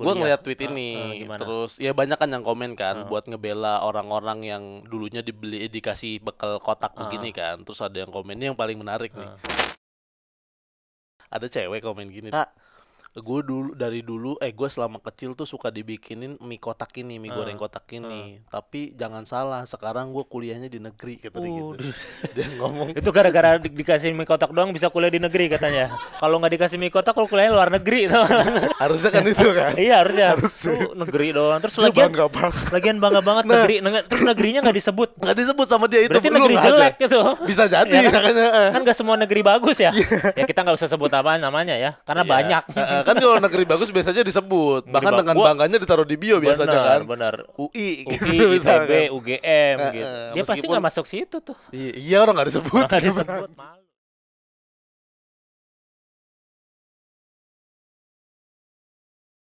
gue ngeliat tweet ini uh, uh, terus ya banyak kan yang komen kan uh. buat ngebela orang-orang yang dulunya dibeli dikasih bekal kotak uh. begini kan terus ada yang komen ini yang paling menarik uh. nih ada cewek komen gini kak gue dulu dari dulu eh gue selama kecil tuh suka dibikinin mie kotak ini mie goreng uh, kotak ini uh. tapi jangan salah sekarang gue kuliahnya di negeri katanya uh, gitu dia ngomong itu gara-gara di dikasih mie kotak doang bisa kuliah di negeri katanya kalau nggak dikasih mie kotak kalau kuliahnya luar negeri harusnya kan itu kan iya harusnya harus negeri doang terus lagi lagian bangga banget. lagian bangga banget nah. negeri neg terus negerinya nggak disebut nggak disebut sama dia itu berarti negeri jelek aja. gitu bisa iya jadi ya, kan, nggak kan semua negeri bagus ya iya. ya kita nggak usah sebut apa namanya ya karena iya. banyak eh, eh, kan kalau negeri bagus biasanya disebut bahkan dengan bangganya ditaruh di bio bener, biasanya kan benar UI UI gitu, ITB UGM gitu dia pasti nggak masuk situ tuh iya orang nggak disebut nggak disebut malu